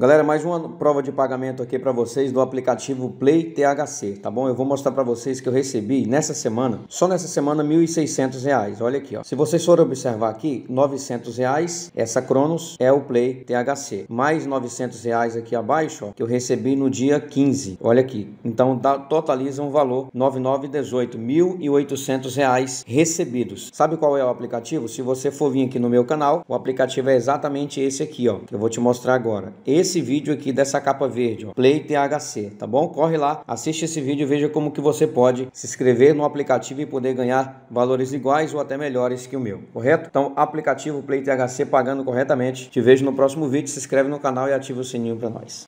Galera, mais uma prova de pagamento aqui para vocês do aplicativo Play THC, tá bom? Eu vou mostrar para vocês que eu recebi nessa semana, só nessa semana, R$ 1.600. Olha aqui, ó. Se vocês forem observar aqui, R$ 900, reais, essa Cronos é o Play THC. Mais R$ 900 reais aqui abaixo, ó, que eu recebi no dia 15. Olha aqui. Então, dá, totaliza um valor R$ 9.918, R$ 1.800 reais recebidos. Sabe qual é o aplicativo? Se você for vir aqui no meu canal, o aplicativo é exatamente esse aqui, ó, que eu vou te mostrar agora. Esse esse vídeo aqui dessa capa verde, ó, Play THC, tá bom? Corre lá, assiste esse vídeo e veja como que você pode se inscrever no aplicativo e poder ganhar valores iguais ou até melhores que o meu, correto? Então, aplicativo Play THC pagando corretamente. Te vejo no próximo vídeo, se inscreve no canal e ativa o sininho para nós.